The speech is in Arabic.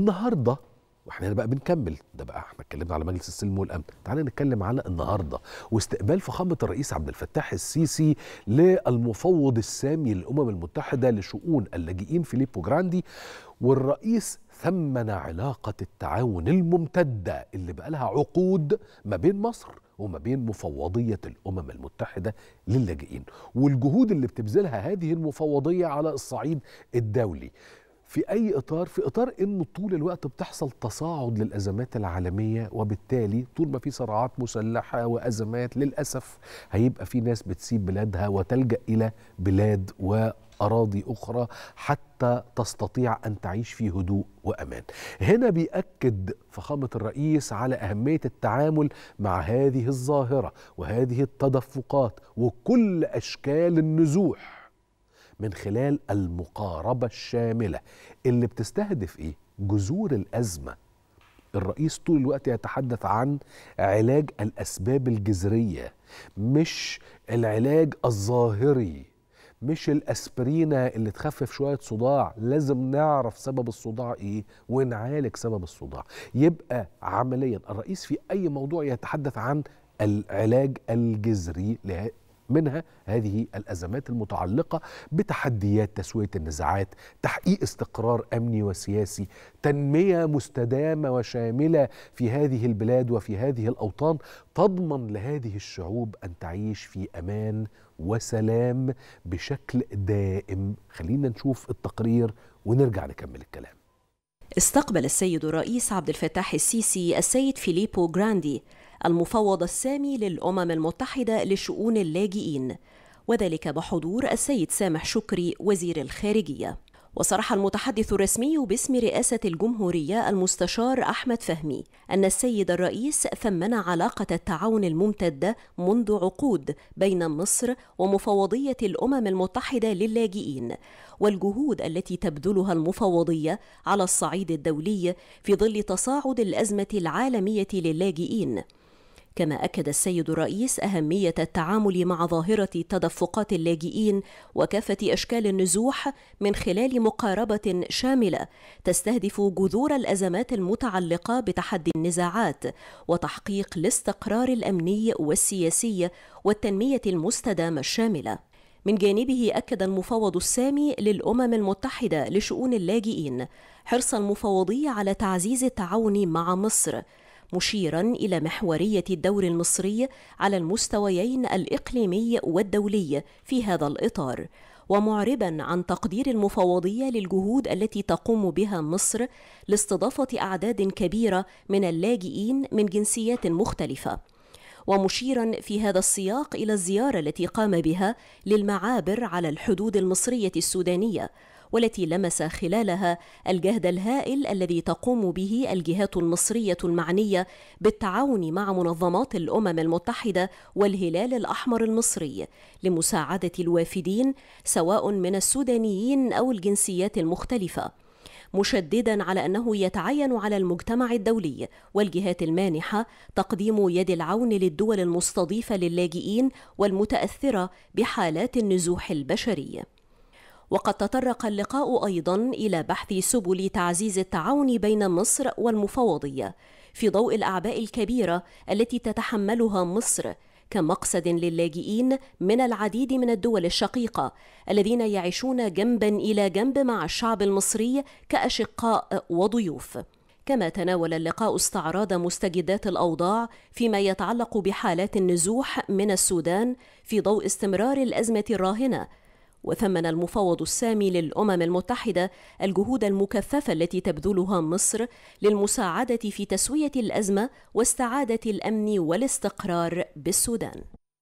النهارده واحنا هنا بقى بنكمل ده بقى احنا اتكلمنا على مجلس السلم والامن تعالى نتكلم على النهارده واستقبال فخامه الرئيس عبد الفتاح السيسي للمفوض السامي للامم المتحده لشؤون اللاجئين فيليبو جراندي والرئيس ثمن علاقه التعاون الممتده اللي بقى لها عقود ما بين مصر وما بين مفوضية الأمم المتحدة للاجئين والجهود اللي بتبذلها هذه المفوضية على الصعيد الدولي في اي اطار في اطار انه طول الوقت بتحصل تصاعد للازمات العالميه وبالتالي طول ما في صراعات مسلحه وازمات للاسف هيبقى في ناس بتسيب بلادها وتلجا الى بلاد واراضي اخرى حتى تستطيع ان تعيش في هدوء وامان. هنا بيأكد فخامه الرئيس على اهميه التعامل مع هذه الظاهره وهذه التدفقات وكل اشكال النزوح من خلال المقاربة الشاملة اللي بتستهدف إيه؟ جذور الأزمة الرئيس طول الوقت يتحدث عن علاج الأسباب الجذرية مش العلاج الظاهري مش الاسبرينه اللي تخفف شويه صداع لازم نعرف سبب الصداع ايه ونعالج سبب الصداع يبقى عمليا الرئيس في اي موضوع يتحدث عن العلاج الجذري منها هذه الأزمات المتعلقة بتحديات تسوية النزاعات تحقيق استقرار أمني وسياسي تنمية مستدامة وشاملة في هذه البلاد وفي هذه الأوطان تضمن لهذه الشعوب أن تعيش في أمان وسلام بشكل دائم خلينا نشوف التقرير ونرجع نكمل الكلام استقبل السيد الرئيس عبد الفتاح السيسي السيد فيليبو جراندي المفوض السامي للأمم المتحدة لشؤون اللاجئين وذلك بحضور السيد سامح شكري وزير الخارجية وصرح المتحدث الرسمي باسم رئاسة الجمهورية المستشار أحمد فهمي أن السيد الرئيس ثمن علاقة التعاون الممتدة منذ عقود بين مصر ومفوضية الأمم المتحدة للاجئين والجهود التي تبذلها المفوضية على الصعيد الدولي في ظل تصاعد الأزمة العالمية للاجئين كما أكد السيد الرئيس أهمية التعامل مع ظاهرة تدفقات اللاجئين وكافة أشكال النزوح من خلال مقاربة شاملة تستهدف جذور الأزمات المتعلقة بتحدي النزاعات وتحقيق الاستقرار الأمني والسياسي والتنمية المستدامة الشاملة. من جانبه أكد المفوض السامي للأمم المتحدة لشؤون اللاجئين حرص المفوضية على تعزيز التعاون مع مصر مشيرا إلى محورية الدور المصري على المستويين الإقليمي والدولي في هذا الإطار ومعربا عن تقدير المفوضية للجهود التي تقوم بها مصر لاستضافة أعداد كبيرة من اللاجئين من جنسيات مختلفة ومشيرا في هذا السياق الى الزياره التي قام بها للمعابر على الحدود المصريه السودانيه والتي لمس خلالها الجهد الهائل الذي تقوم به الجهات المصرية المعنية بالتعاون مع منظمات الأمم المتحدة والهلال الأحمر المصري لمساعدة الوافدين سواء من السودانيين أو الجنسيات المختلفة مشددا على انه يتعين على المجتمع الدولي والجهات المانحه تقديم يد العون للدول المستضيفه للاجئين والمتاثره بحالات النزوح البشري وقد تطرق اللقاء أيضا إلى بحث سبل تعزيز التعاون بين مصر والمفوضية في ضوء الأعباء الكبيرة التي تتحملها مصر كمقصد للاجئين من العديد من الدول الشقيقة الذين يعيشون جنبا إلى جنب مع الشعب المصري كأشقاء وضيوف كما تناول اللقاء استعراض مستجدات الأوضاع فيما يتعلق بحالات النزوح من السودان في ضوء استمرار الأزمة الراهنة وثمن المفوض السامي للأمم المتحدة الجهود المكثفة التي تبذلها مصر للمساعدة في تسوية الأزمة واستعادة الأمن والاستقرار بالسودان